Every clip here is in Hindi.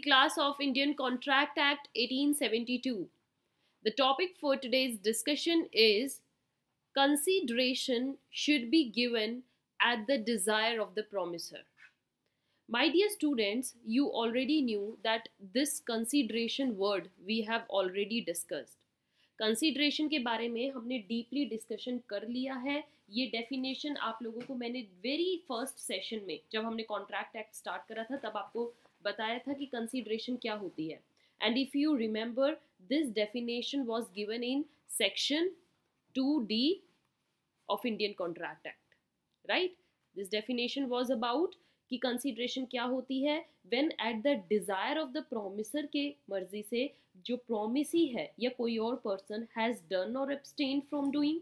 the class of Indian Contract Act 1872. The topic for today's discussion is consideration should be given at the desire of the promisor. My dear students, you already knew that this consideration word we have already discussed. Consideration के बारे में हमने डीपली डिस्कशन कर लिया है ये डेफिनेशन आप लोगों को मैंने वेरी फर्स्ट सेशन में जब हमने कॉन्ट्रैक्ट एक्ट स्टार्ट करा था तब आपको बताया था कि कंसिडरेशन क्या होती है and if you remember this definition was given in section two D of Indian contract act right this definition was about कि कंसिडरेशन क्या होती है when at the desire of the promisor के मर्जी से जो ही है या कोई और पर्सन हैज़ डन और एब्सटेन फ्रॉम डूइंग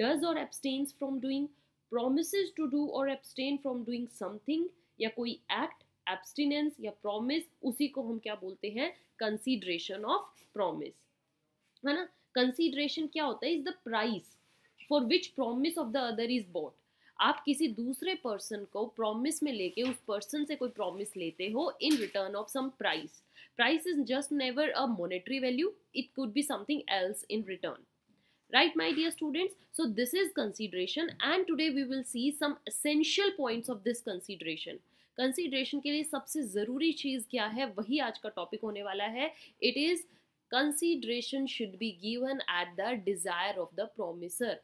डज और abstains from doing promise to do और एब्सटेन फ्रॉम डूइंग समथिंग या कोई एक्ट एब्सटिनेंस या प्रॉमिस उसी को हम क्या बोलते हैं कंसीडरेशन ऑफ प्रॉमिस है ना कंसीडरेशन क्या होता है is the price for which promise of the other is bought आप किसी दूसरे पर्सन को प्रॉमिस में लेके उस पर्सन से कोई प्रॉमिस लेते हो in return of some price price is just never a monetary value it could be something else in return right my dear students so this is consideration and today we will see some essential points of this consideration consideration के लिए सबसे ज़रूरी चीज़ क्या है वही आज का टॉपिक होने वाला है it is consideration should be given at the desire of the promisor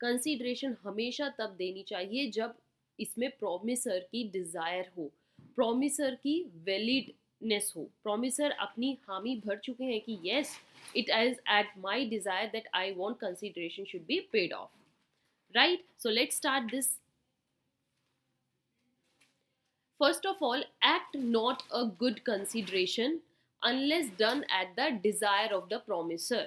consideration हमेशा तब देनी चाहिए जब इसमें प्रोमिसर की डिज़ायर हो प्रोमिसर की वैलिडनेस हो प्रोमिसर अपनी हामी भर चुके हैं कि yes it is at my desire that I want consideration should be paid of right so let start this First of all, act not a good consideration unless done at the desire of the promiser.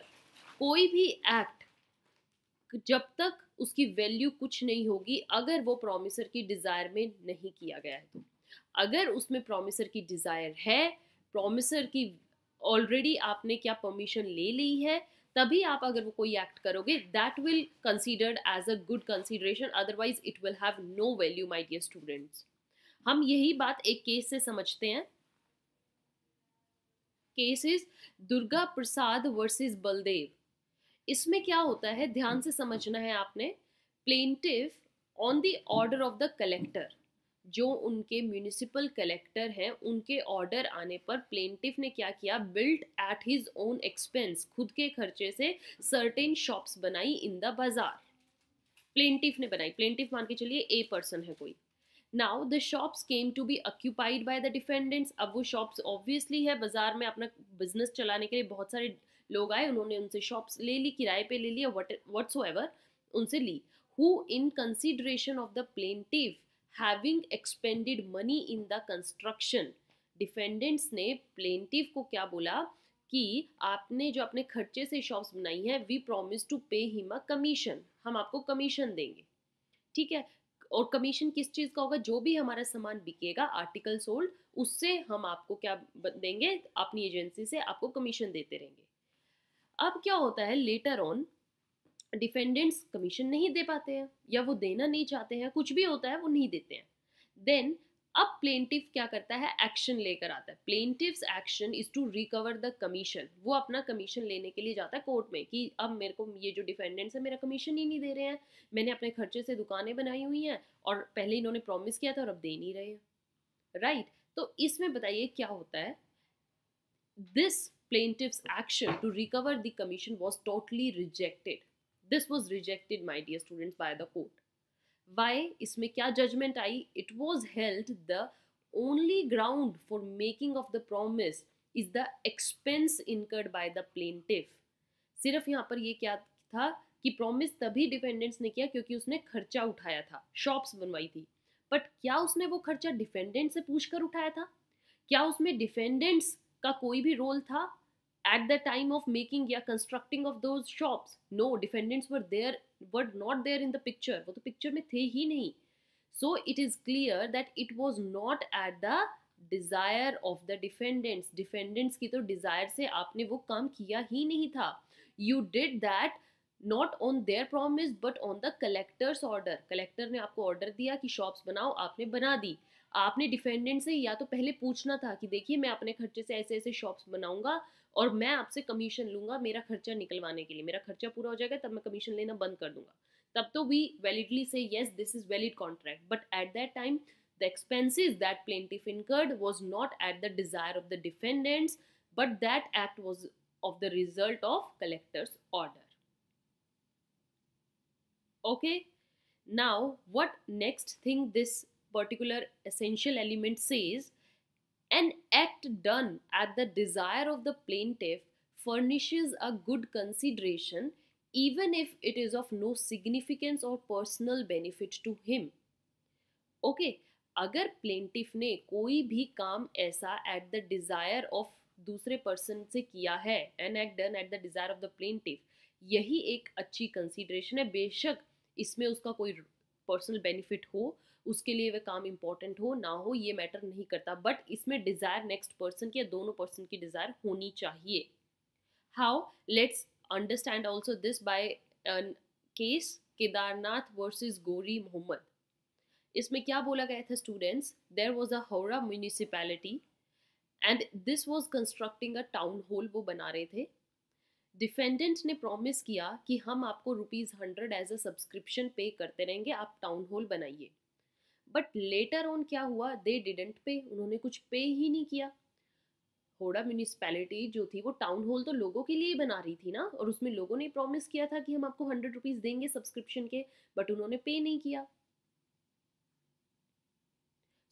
कोई भी एक्ट जब तक उसकी वैल्यू कुछ नहीं होगी अगर वो प्रोमिसर की डिज़ायर में नहीं किया गया है तो अगर उसमें प्रोमिसर की डिज़ायर है प्रोमिसर की ऑलरेडी आपने क्या परमिशन ले ली है तभी आप अगर वो कोई एक्ट करोगे that will considered as a good consideration otherwise it will have no value my dear students हम यही बात एक केस से समझते हैं केसेस दुर्गा प्रसाद वर्सेस बलदेव इसमें क्या होता है ध्यान से समझना है आपने plaintiff on the order of the collector जो उनके म्यूनिसिपल कलेक्टर हैं उनके ऑर्डर आने पर प्लेटिव ने क्या किया built at his own expense खुद के खर्चे से सर्टेन शॉप्स बनाई इन द बाजार प्लेंटिफ ने बनाई प्लेंटिव मान के चलिए ए पर्सन है कोई now the shops came to be occupied by the defendants अब वो शॉप्स ऑब्वियसली है बाजार में अपना बिजनेस चलाने के लिए बहुत सारे लोग आए उन्होंने उनसे शॉप्स ले ली किराए पे ले लिया वट वट्स एवर उनसे ली who in consideration of the plaintiff having expended money in the construction defendants ने प्लेंटिव को क्या बोला कि आपने जो अपने खर्चे से शॉप्स बनाई हैं we promise to pay him a commission हम आपको कमीशन देंगे ठीक है और कमीशन किस चीज़ का होगा जो भी हमारा सामान बिकेगा आर्टिकल सोल्ड उससे हम आपको क्या देंगे अपनी एजेंसी से आपको कमीशन देते रहेंगे अब क्या होता है लेटर ऑन डिफेंडेंट्स कमीशन नहीं दे पाते हैं या वो देना नहीं चाहते हैं कुछ भी होता है वो नहीं देते हैं देन अब प्लेंटिव क्या करता है एक्शन लेकर आता है plaintiff action is to recover the commission वो अपना कमीशन लेने के लिए जाता है कोर्ट में कि अब मेरे को ये जो डिफेंडेंट्स है मेरा कमीशन ही नहीं दे रहे हैं मैंने अपने खर्चे से दुकानें बनाई हुई हैं और पहले इन्होंने प्रॉमिस किया था और अब दे नहीं रहे हैं राइट right? तो इसमें बताइए क्या होता है this plaintiff action to recover the commission was totally rejected this was rejected my dear student by the court why इसमें क्या judgment I it was held the only ground for making of the promise is the expense incurred by the plaintiff सिर्फ यहाँ पर ये क्या था कि प्रॉमिस तभी डिफेंडेंट्स ने किया क्योंकि उसने खर्चा उठाया था शॉप्स बनवाई थी बट क्या उसने वो खर्चा डिफेंडेंट से पूछकर उठाया था क्या उसमें डिफेंडेंट्स का कोई भी रोल था at the time of making या constructing of those shops no defendants were there were not there in the picture वो तो picture में थे ही नहीं so it is clear that it was not at the desire of the defendants defendants की तो desire से आपने वो काम किया ही नहीं था you did that not on their promise but on the collector's order collector ने आपको order दिया कि shops बनाओ आपने बना दी आपने डिफेंडेंट से या तो पहले पूछना था कि देखिए मैं अपने खर्चे से ऐसे ऐसे शॉप्स बनाऊंगा और मैं आपसे कमीशन लूंगा मेरा खर्चा निकलवाने के लिए मेरा खर्चा पूरा हो जाएगा तब मैं कमीशन लेना बंद कर दूंगा तब तो वी वैलिडली से yes this is valid contract but at that time the expenses that plaintiff incurred was not at the desire of the defendants but that act was of the result of collector's order okay now what next thing this particular essential element says is An act done at the desire of the plaintiff furnishes a good consideration even if it is of no significance or personal benefit to him. Okay okay, अगर प्लेंटिफ ने कोई भी काम ऐसा एट द डिज़ायर ऑफ दूसरे पर्सन से किया है an act done at the desire of the plaintiff यही एक अच्छी कंसिडरेशन है बेशक इसमें उसका कोई पर्सनल बेनिफिट हो उसके लिए वह काम इंपॉर्टेंट हो ना हो ये मैटर नहीं करता बट इसमें डिज़ायर नेक्स्ट पर्सन की या दोनों पर्सन की डिज़ायर होनी चाहिए how let's understand also this by case Kedarnath versus Gori Mohammad इसमें क्या बोला गया था students there was a Howrah municipality and this was constructing a town hall वो बना रहे थे डिफेंडेंट ने प्रॉमिस किया कि हम आपको rupees hundred as a subscription pay करते रहेंगे आप टाउन हॉल बनाइए बट लेटर ऑन क्या हुआ दे डिडेंट पे उन्होंने कुछ पे ही नहीं किया होड़ा म्यूनिसपैलिटी जो थी वो टाउन हॉल तो लोगों के लिए ही बना रही थी ना और उसमें लोगों ने प्रॉमिस किया था कि हम आपको हंड्रेड रुपीज़ देंगे सब्सक्रिप्शन के बट उन्होंने पे नहीं किया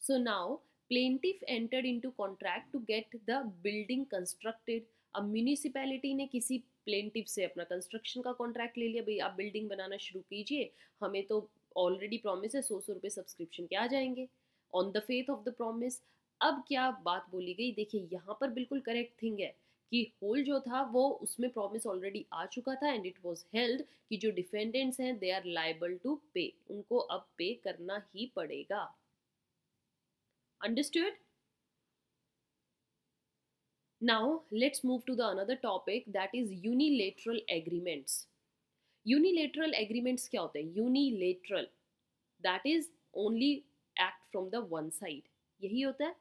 So now, plaintiff entered into contract to get the building constructed अब म्यूनिसिपैलिटी ने किसी प्लेनटिव से अपना कंस्ट्रक्शन का कॉन्ट्रैक्ट ले लिया भाई आप बिल्डिंग बनाना शुरू कीजिए हमें तो ऑलरेडी प्रॉमिस है सौ सौ रुपये सब्सक्रिप्शन के आ जाएंगे on the faith of the promise अब क्या बात बोली गई देखिए यहाँ पर बिल्कुल करेक्ट थिंग है कि होल जो था वो उसमें प्रॉमिस ऑलरेडी आ चुका था एंड इट वाज हेल्ड कि जो डिफेंडेंट्स हैं दे आर लाइबल टू पे उनको अब पे करना ही पड़ेगा understood Now, let's move to the another topic that is unilateral agreements. Unilateral agreements kya होते हैं Unilateral. That is only act from the one side. Yahi hota hai?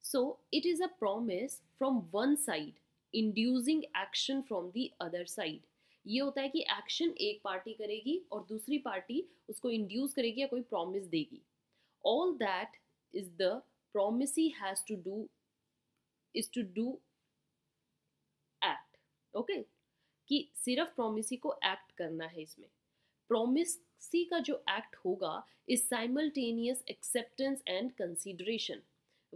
So, it is a promise from one side inducing action from the other side. ये होता है कि एक्शन एक पार्टी करेगी और दूसरी पार्टी उसको इंड्यूस करेगी या कोई प्रॉमिस देगी all that is the promise has to do is to do okay कि सिर्फ प्रोमिसी को एक्ट करना है इसमें प्रोमिसी का जो एक्ट होगा is simultaneous acceptance and consideration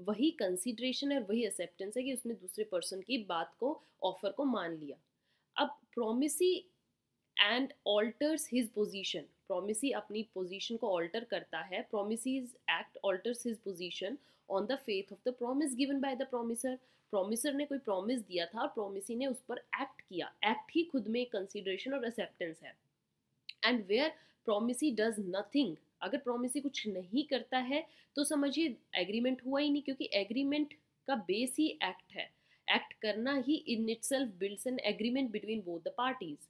वही कंसिडरेशन और वही एक्सेप्टेंस है कि उसने दूसरे पर्सन की बात को ऑफर को मान लिया अब promisee and alters his position promisee अपनी पोजीशन को ऑल्टर करता है promisee's act alters his position on the faith of the promise given by the promisor promisor ने कोई प्रोमिस दिया था और प्रोमिसी ने उस पर एक्ट किया एक्ट ही खुद में कंसिडरेशन और एक्सेप्टेंस है and where promisee does nothing अगर प्रोमिसी कुछ नहीं करता है तो समझिए एग्रीमेंट हुआ ही नहीं क्योंकि एग्रीमेंट का बेस ही एक्ट है एक्ट करना ही in itself builds an agreement between both the parties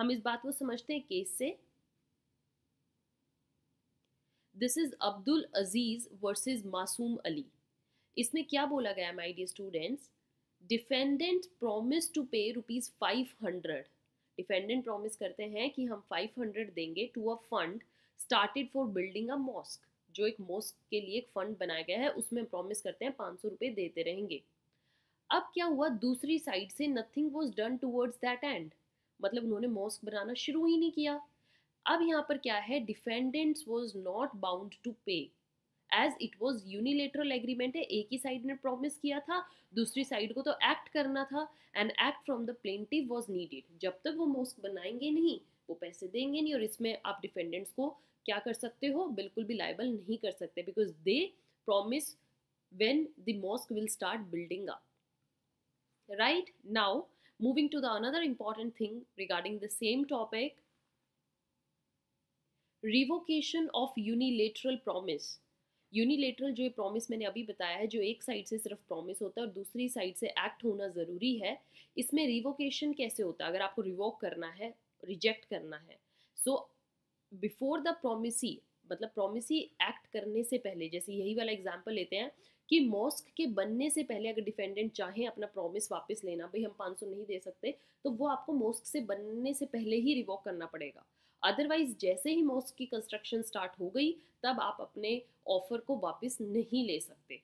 हम इस बात को समझते हैं केस से this is Abdul Aziz versus Masoom Ali इसमें क्या बोला गया my dear students defendant promise to pay rupees five hundred defendant promise करते हैं कि हम फाइव हंड्रेड देंगे to a fund started for building a mosque जो एक मॉस्क के लिए एक फंड बनाया गया है उसमें प्रॉमिस करते हैं पाँच सौ रुपये देते रहेंगे अब क्या हुआ दूसरी साइड से nothing was done towards that end मतलब उन्होंने मॉस्क बनाना शुरू ही नहीं किया अब यहाँ पर क्या है defendants was not bound to pay as it was unilateral agreement है एक ही साइड ने प्रॉमिस किया था दूसरी साइड को तो एक्ट करना था and act from the plaintiff was needed जब तक वो मोस्क बनाएंगे नहीं वो पैसे देंगे नहीं और इसमें आप डिफेंडेंट्स को क्या कर सकते हो बिल्कुल भी लाइबल नहीं कर सकते because they promise when the mosque will start building up right now moving to the another important thing regarding the same topic revocation of unilateral promise unilateral जो ये प्रॉमिस मैंने अभी बताया है जो एक साइड से सिर्फ प्रॉमिस होता है और दूसरी साइड से एक्ट होना ज़रूरी है इसमें रिवोकेशन कैसे होता है अगर आपको रिवोक करना है रिजेक्ट करना है सो बिफोर द प्रोमिसी मतलब प्रोमिसी एक्ट करने से पहले जैसे यही वाला एग्जाम्पल लेते हैं कि मॉस्क के बनने से पहले अगर डिफेंडेंट चाहें अपना प्रॉमिस वापस लेना भाई हम 500 नहीं दे सकते तो वो आपको मॉस्क से बनने से पहले ही रिवॉक करना पड़ेगा अदरवाइज जैसे ही मॉस्क की कंस्ट्रक्शन स्टार्ट हो गई तब आप अपने ऑफर को वापस नहीं ले सकते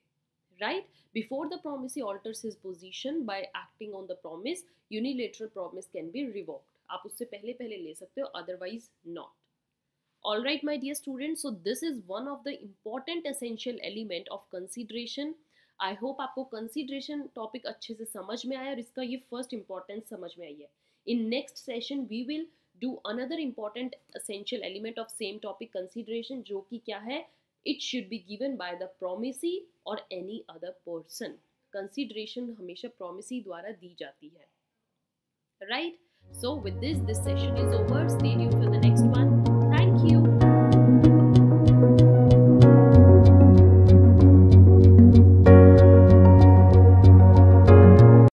right before the promise alters his position by acting on the promise unilateral promise can be revoked आप उससे पहले पहले ले सकते हो otherwise not all right my dear student so this is one of the important essential element of consideration I hope आपको कंसिडरेशन टॉपिक अच्छे से समझ में आया और इसका ये फर्स्ट इंपॉर्टेंस समझ में आई है in next session we will do another important essential element of same topic consideration जो कि क्या है it should be given by the promisee और एनी अदर पर्सन कंसिडरेशन हमेशा प्रोमिसी द्वारा दी जाती है right so with this this session is over stayed you for the next one